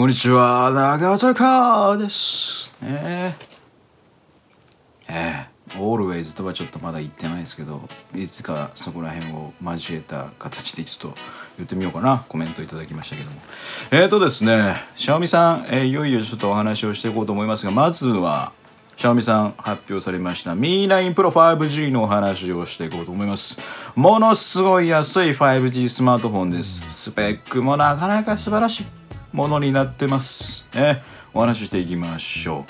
こんにちは、長坂です。えええー、always とはちょっとまだ言ってないですけど、いつかそこら辺を交えた形でちょっと言ってみようかな。コメントいただきましたけども。えっ、ー、とですね、シャオミさん、えー、いよいよちょっとお話をしていこうと思いますが、まずは、シャオミさん発表されました Mi9 Pro 5G のお話をしていこうと思います。ものすごい安い 5G スマートフォンです。スペックもなかなか素晴らしい。ものになってます。ね、お話ししていきましょ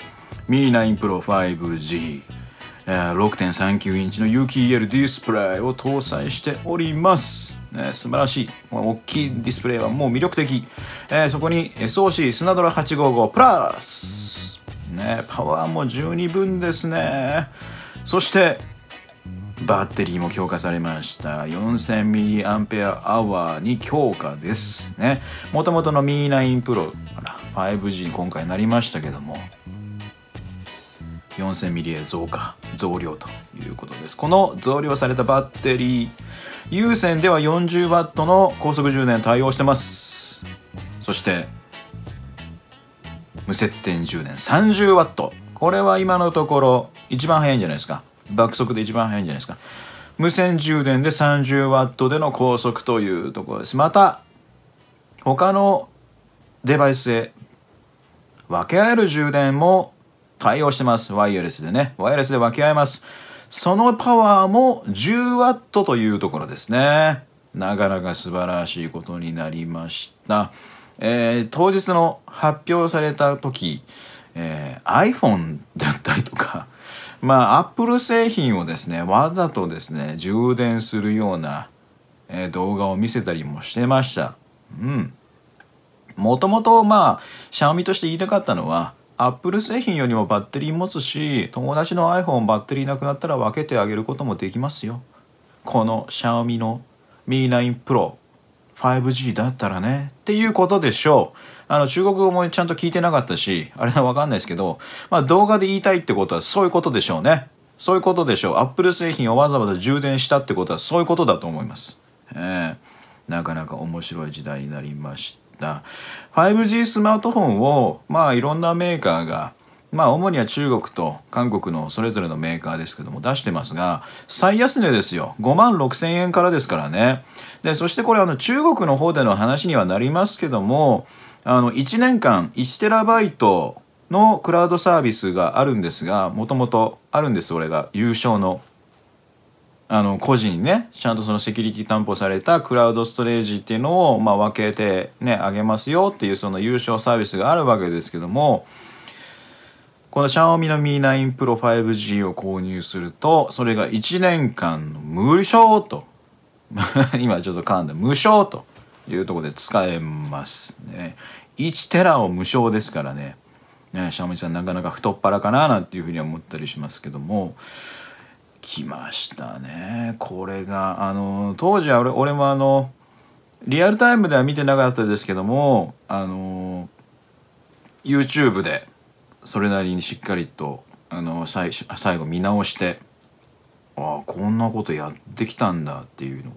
う。Mi9 Pro 5G 6.39インチの有機 e l ディスプレイを搭載しております。ね、素晴らしい。大きいディスプレイはもう魅力的。えー、そこに SOC スナドラ855プラス、ね、パワーも十二分ですね。そしてバッテリーも強化されました 4000mAh に強化ですねもともとの Mi9 Pro から 5G 今回なりましたけども 4000mAh 増加増量ということですこの増量されたバッテリー有線では 40W の高速充電対応してますそして無接点充電 30W これは今のところ一番早いんじゃないですか爆速で一番速いんじゃないですか。無線充電で 30W での高速というところです。また、他のデバイスへ分け合える充電も対応してます。ワイヤレスでね。ワイヤレスで分け合えます。そのパワーも 10W というところですね。なかなか素晴らしいことになりました。えー、当日の発表された時、えー、iPhone だったりとかまあ、アップル製品をですね、わざとですね、充電するような、えー、動画を見せたりもしてました。うん。もともと、まあ、シャオミとして言いたかったのは、アップル製品よりもバッテリー持つし、友達の iPhone バッテリーなくなったら分けてあげることもできますよ。このシャオミの Mi 9 Pro 5G だったらね、っていうことでしょう。あの、中国語もちゃんと聞いてなかったし、あれはわかんないですけど、まあ、動画で言いたいってことはそういうことでしょうね。そういうことでしょう。アップル製品をわざわざ充電したってことはそういうことだと思います。えー、なかなか面白い時代になりました。5G スマートフォンを、まあ、いろんなメーカーが、まあ主には中国と韓国のそれぞれのメーカーですけども出してますが最安値ですよ5万6千円からですからねでそしてこれあの中国の方での話にはなりますけどもあの1年間 1TB のクラウドサービスがあるんですがもともとあるんです俺が優勝のあの個人ねちゃんとそのセキュリティ担保されたクラウドストレージっていうのを、まあ、分けてねあげますよっていうその優勝サービスがあるわけですけどもこのシャオミの Mi9 Pro 5G を購入するとそれが1年間の無償と 今ちょっと噛んだ無償というところで使えますね。1テラを無償ですからね。ね、シャムさんなかなか太っ腹かななんていうふうには思ったりしますけども来ましたねこれがあの当時は俺俺もあのリアルタイムでは見てなかったですけどもあの YouTube でそれなりにしっかりとあの最後見直してああこんなことやってきたんだっていうのを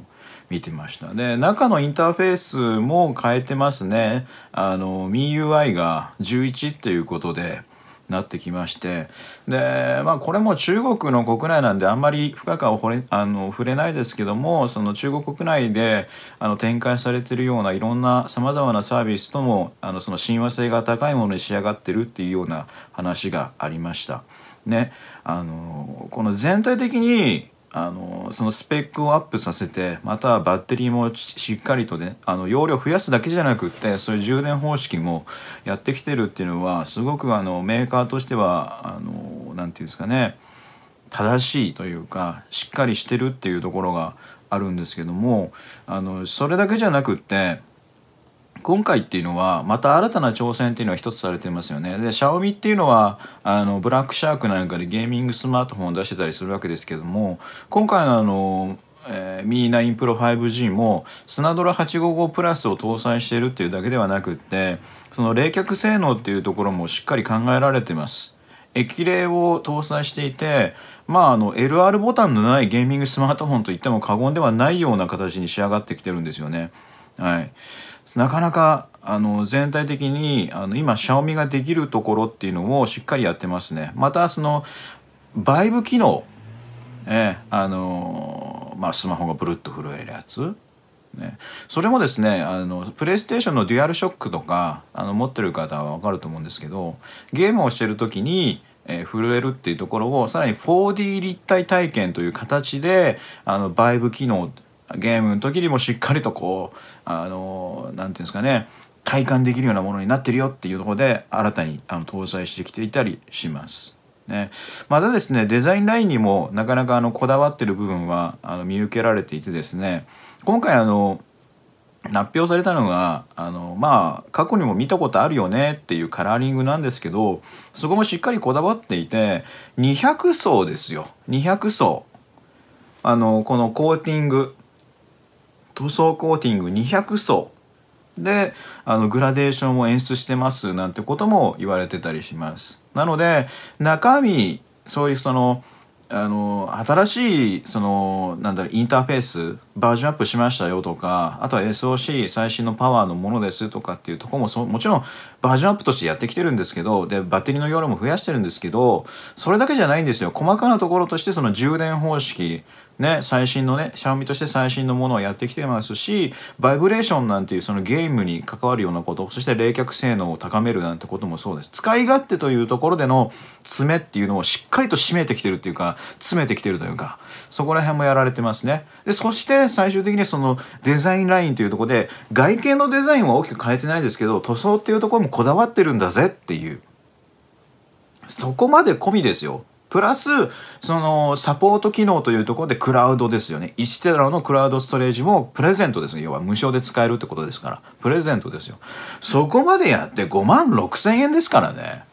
見てましたで中のインターフェースも変えてますねあの MIUI が11っていうことでなってきましてで、まあ、これも中国の国内なんであんまり不可感をあの触れないですけどもその中国国内であの展開されてるようないろんなさまざまなサービスともあのその親和性が高いものに仕上がってるっていうような話がありました。ね、あのこの全体的にあのそのスペックをアップさせてまたはバッテリーもしっかりとねあの容量増やすだけじゃなくってそういう充電方式もやってきてるっていうのはすごくあのメーカーとしては何て言うんですかね正しいというかしっかりしてるっていうところがあるんですけどもあのそれだけじゃなくって今回っていうのはまた新たな挑戦っていうのは一つされてますよねで Xiaomi っていうのはあのブラックシャークなんかでゲーミングスマートフォンを出してたりするわけですけども今回のあのえー、Mi 9 Pro 5G もスナドラ855プラスを搭載してるっていうだけではなくってその冷却性能っていうところもしっかり考えられてます液冷を搭載していてまああの LR ボタンのないゲーミングスマートフォンといっても過言ではないような形に仕上がってきてるんですよねはいなかなかあの全体的にあの今シャオミができるところっていうのをしっかりやってますねまたそのバイブ機能、ねあのまあ、スマホがブルッと震えるやつね、それもですねあのプレイステーションのデュアルショックとかあの持ってる方は分かると思うんですけどゲームをしてる時に、えー、震えるっていうところをさらに 4D 立体体験という形であのバイブ機能ゲームの時にもしっかりとこうあの何て言うんですかね体感できるようなものになってるよっていうところで新たにあの搭載してきていたりします。ね、またですねデザインラインにもなかなかあのこだわってる部分はあの見受けられていてですね今回あの発表されたのがあのまあ過去にも見たことあるよねっていうカラーリングなんですけどそこもしっかりこだわっていて200層ですよ200層あのこのコーティング塗装コーティング200層であのグラデーションを演出してますなんてことも言われてたりします。なので中身そういうそのあの新しいそのなんだろうインターフェースバージョンアップしましたよとかあとは SOC 最新のパワーのものですとかっていうとこもそもちろんバージョンアップとしてやってきてるんですけどでバッテリーの容量も増やしてるんですけどそれだけじゃないんですよ細かなところとしてその充電方式ね、最新のね、シャオミとして最新のものをやってきてますし、バイブレーションなんていうそのゲームに関わるようなこと、そして冷却性能を高めるなんてこともそうです。使い勝手というところでの爪っていうのをしっかりと締めてきてるっていうか、詰めてきてるというかそこら辺もやられてますねでそして最終的にそのデザインラインというとこで外見のデザインは大きく変えてないですけど塗装っていうところもこだわってるんだぜっていうそこまで込みですよプラスそのサポート機能というところでクラウドですよね1テラのクラウドストレージもプレゼントですね要は無償で使えるってことですからプレゼントですよそこまでやって5万6千円ですからね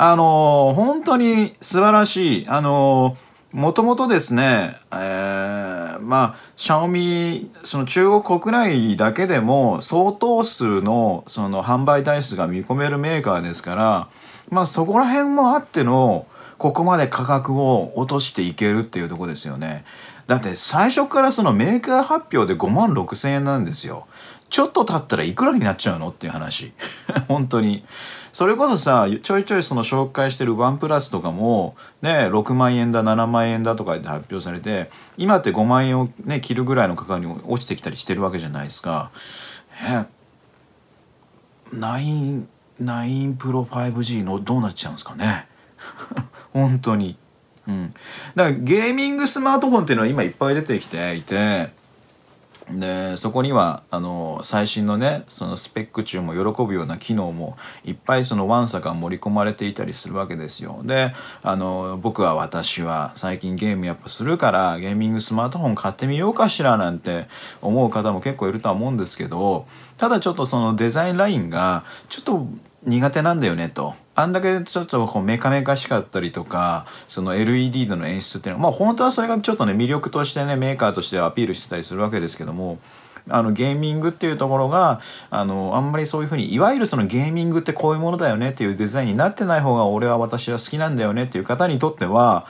あの本当に素晴らしい。あのもともとですね、えー、まあ、シャオミ、その中国国内だけでも相当数のその販売台数が見込めるメーカーですから、まあそこら辺もあっての、ここまで価格を落としていけるっていうとこですよね。だって最初からそのメーカー発表で5万6千円なんですよ。ちょっと経ったらいくらになっちゃうのっていう話 本当にそれこそさちょいちょいその紹介してるワンプラスとかもね6万円だ7万円だとかって発表されて今って5万円をね切るぐらいの価格に落ちてきたりしてるわけじゃないですかえ9 9プロ 5G のどうなっちゃうんですかね 本当にうんだからゲーミングスマートフォンっていうのは今いっぱい出てきていてでそこにはあの最新のねそのスペック中も喜ぶような機能もいっぱいそのワンサが盛り込まれていたりするわけですよであの僕は私は最近ゲームやっぱするからゲーミングスマートフォン買ってみようかしらなんて思う方も結構いるとは思うんですけどただちょっとそのデザインラインがちょっと苦手なんだよねとあんだけちょっとこうメカメカしかったりとかその LED の演出っていうのはまあ本当はそれがちょっとね魅力としてねメーカーとしてアピールしてたりするわけですけどもあのゲーミングっていうところがあのあんまりそういうふうにいわゆるそのゲーミングってこういうものだよねっていうデザインになってない方が俺は私は好きなんだよねっていう方にとっては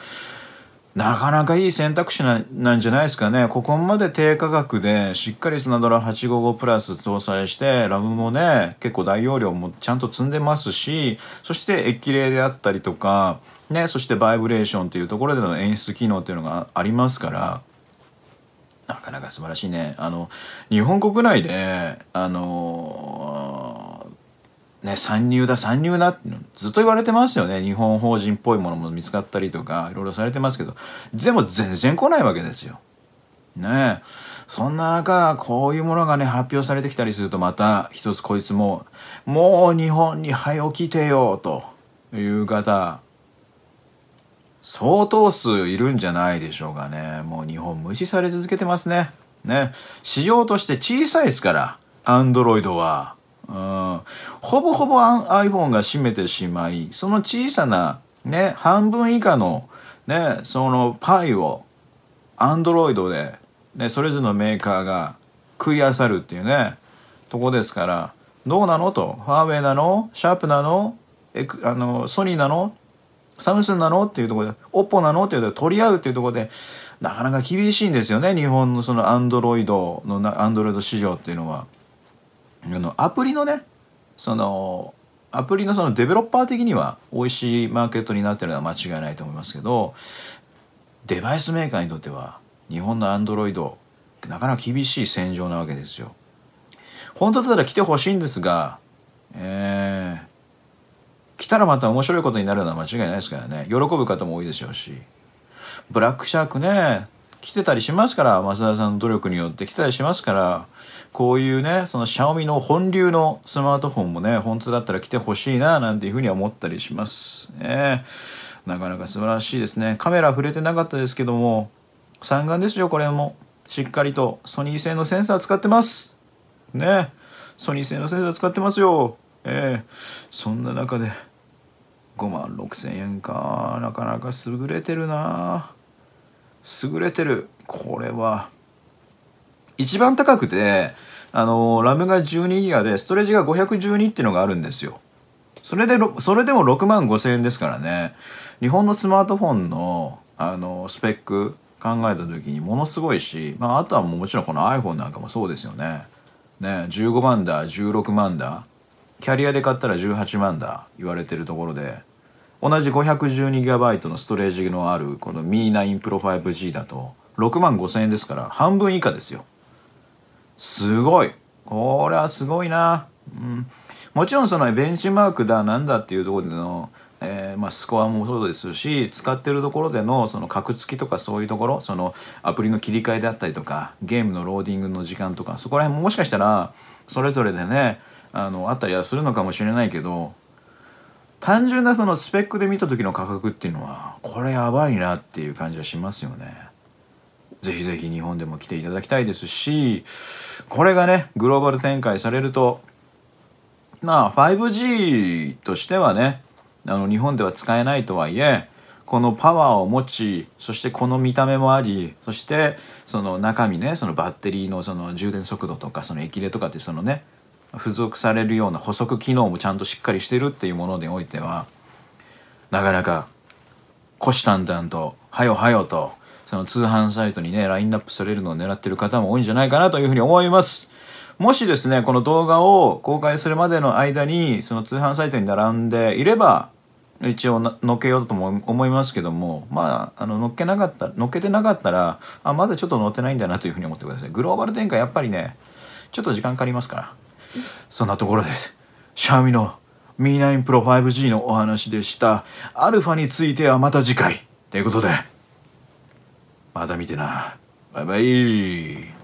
なかなかいい選択肢なんじゃないですかね。ここまで低価格で、しっかりスナドラ855プラス搭載して、ラムもね、結構大容量もちゃんと積んでますし、そして液霊であったりとか、ね、そしてバイブレーションっていうところでの演出機能っていうのがありますから、なかなか素晴らしいね。あの、日本国内で、あのーね、参入だ参入だってずっと言われてますよね日本法人っぽいものも見つかったりとかいろいろされてますけどでも全然来ないわけですよ。ねそんな中こういうものがね発表されてきたりするとまた一つこいつももう日本に早起きてよという方相当数いるんじゃないでしょうかねもう日本無視され続けてますね。ね市場として小さいですからアンドロイドは。うん、ほぼほぼ iPhone が占めてしまいその小さな、ね、半分以下の、ね、そのパイを Android で、ね、それぞれのメーカーが食いあさるっていうねとこですからどうなのとファーウェイなのシャープなのエクあのソニーなのサムスンなのっていうところで OPPO なのっていうと取り合うっていうところでなかなか厳しいんですよね日本のそのアンドロイドのアンドロイド市場っていうのは。あのアプリのねそのアプリのそのデベロッパー的には美味しいマーケットになってるのは間違いないと思いますけどデバイスメーカーにとっては日本のアンドロイドなかなか厳しい戦場なわけですよ。本当だったら来てほしいんですが、えー、来たらまた面白いことになるのは間違いないですからね喜ぶ方も多いでしょうしブラックシャークね来てたりしますから増田さんの努力によって来たりしますからこういうねそのシャオミの本流のスマートフォンもね本当だったら来てほしいななんていうふうには思ったりしますねなかなか素晴らしいですねカメラ触れてなかったですけども三眼ですよこれもしっかりとソニー製のセンサー使ってますねソニー製のセンサー使ってますよええそんな中で5万6000円かなかなか優れてるなあ優れてるこれは一番高くてあのラムが12ギガでストレージが512っていうのがあるんですよそれでそれでも6万5000円ですからね日本のスマートフォンのあのスペック考えた時にものすごいし、まあ、あとはももちろんこの iPhone なんかもそうですよねね15万だ16万だキャリアで買ったら18万だ言われてるところで同じ 512GB のストレージのあるこの Mi9 Pro 5G だと6万5000円ですから半分以下ですよすごいこれはすごいな、うん、もちろんそのベンチマークだなんだっていうところでの、えー、まあ、スコアもそうですし使ってるところでのその格付きとかそういうところそのアプリの切り替えであったりとかゲームのローディングの時間とかそこら辺ももしかしたらそれぞれでねあのあったりはするのかもしれないけど単純なそのスペックで見た時の価格っていうのはこれやばいなっていう感じはしますよね。ぜひぜひ日本でも来ていただきたいですしこれがねグローバル展開されるとまあ 5G としてはねあの日本では使えないとはいえこのパワーを持ちそしてこの見た目もありそしてその中身ねそのバッテリーのその充電速度とかその液冷とかってそのね付属されるような補足機能もちゃんとしっかりしてるっていうものにおいてはなかなか虎視眈々と「はよはよ」とその通販サイトにねラインナップされるのを狙ってる方も多いんじゃないかなというふうに思います。もしですねこの動画を公開するまでの間にその通販サイトに並んでいれば一応のっけようとも思いますけどもまああのっけなかった乗っけてなかったらあまだちょっと乗ってないんだなというふうに思ってくださいグローバル展開やっぱりねちょっと時間かかりますからそんなところです。シャミの Mi9 Pro 5G のお話でした。アルファについてはまた次回。ということで、また見てな。バイバイ。